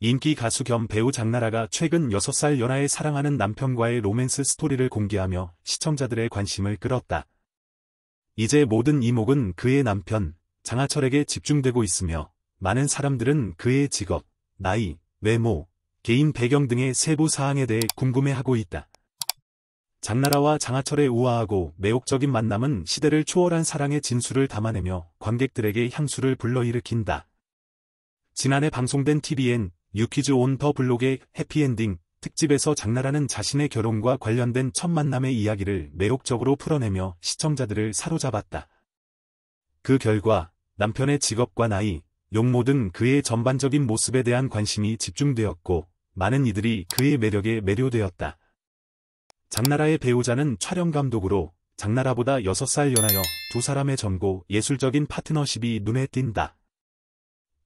인기 가수 겸 배우 장나라가 최근 6살 연하의 사랑하는 남편과의 로맨스 스토리를 공개하며 시청자들의 관심을 끌었다. 이제 모든 이목은 그의 남편, 장하철에게 집중되고 있으며 많은 사람들은 그의 직업, 나이, 외모, 개인 배경 등의 세부 사항에 대해 궁금해하고 있다. 장나라와 장하철의 우아하고 매혹적인 만남은 시대를 초월한 사랑의 진수를 담아내며 관객들에게 향수를 불러일으킨다. 지난해 방송된 TVN 유퀴즈 온 더 블록의 해피엔딩 특집에서 장나라는 자신의 결혼과 관련된 첫 만남의 이야기를 매혹적으로 풀어내며 시청자들을 사로잡았다. 그 결과 남편의 직업과 나이, 용모 등 그의 전반적인 모습에 대한 관심이 집중되었고 많은 이들이 그의 매력에 매료되었다. 장나라의 배우자는 촬영감독으로 장나라보다 6살 연하여 두 사람의 전고 예술적인 파트너십이 눈에 띈다.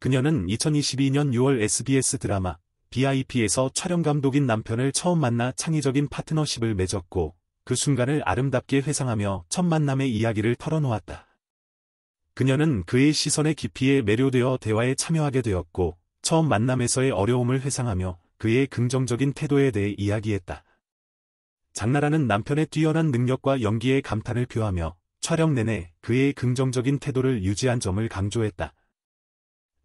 그녀는 2022년 6월 SBS 드라마 BIP에서 촬영감독인 남편을 처음 만나 창의적인 파트너십을 맺었고 그 순간을 아름답게 회상하며 첫 만남의 이야기를 털어놓았다. 그녀는 그의 시선의 깊이에 매료되어 대화에 참여하게 되었고 처음 만남에서의 어려움을 회상하며 그의 긍정적인 태도에 대해 이야기했다. 장나라는 남편의 뛰어난 능력과 연기에 감탄을 표하며 촬영 내내 그의 긍정적인 태도를 유지한 점을 강조했다.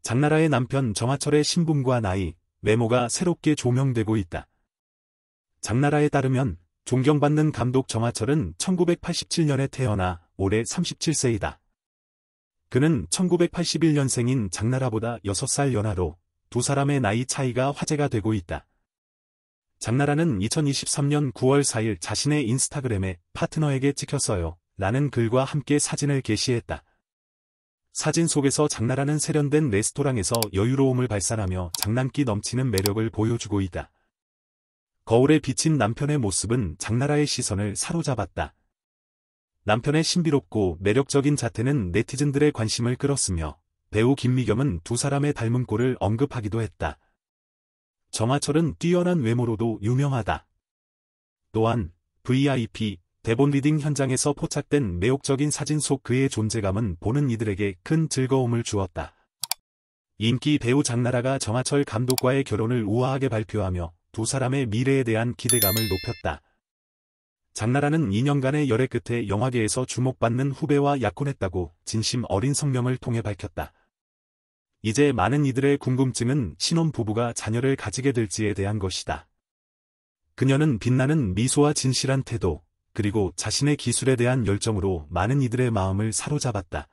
장나라의 남편 정하철의 신분과 나이, 외모가 새롭게 조명되고 있다. 장나라에 따르면 존경받는 감독 정하철은 1987년에 태어나 올해 37세이다. 그는 1981년생인 장나라보다 6살 연하로 두 사람의 나이 차이가 화제가 되고 있다. 장나라는 2023년 9월 4일 자신의 인스타그램에 파트너에게 찍혔어요. 라는 글과 함께 사진을 게시했다. 사진 속에서 장나라는 세련된 레스토랑에서 여유로움을 발산하며 장난기 넘치는 매력을 보여주고 있다. 거울에 비친 남편의 모습은 장나라의 시선을 사로잡았다. 남편의 신비롭고 매력적인 자태는 네티즌들의 관심을 끌었으며 배우 김미겸은 두 사람의 닮은 꼴을 언급하기도 했다. 정하철은 뛰어난 외모로도 유명하다. 또한 VIP 대본 리딩 현장에서 포착된 매혹적인 사진 속 그의 존재감은 보는 이들에게 큰 즐거움을 주었다. 인기 배우 장나라가 정하철 감독과의 결혼을 우아하게 발표하며 두 사람의 미래에 대한 기대감을 높였다. 장나라는 2년간의 열애 끝에 영화계에서 주목받는 후배와 약혼했다고 진심 어린 성명을 통해 밝혔다. 이제 많은 이들의 궁금증은 신혼부부가 자녀를 가지게 될지에 대한 것이다. 그녀는 빛나는 미소와 진실한 태도, 그리고 자신의 기술에 대한 열정으로 많은 이들의 마음을 사로잡았다.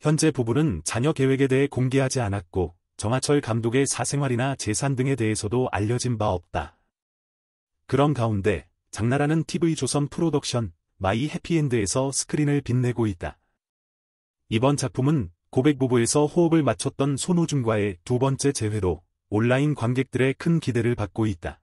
현재 부부는 자녀 계획에 대해 공개하지 않았고 정하철 감독의 사생활이나 재산 등에 대해서도 알려진 바 없다. 그런 가운데 장나라는 TV조선 프로덕션 마이 해피엔드에서 스크린을 빛내고 있다. 이번 작품은 고백 부부에서 호흡을 맞췄던 손호중과의 두 번째 재회로 온라인 관객들의 큰 기대를 받고 있다.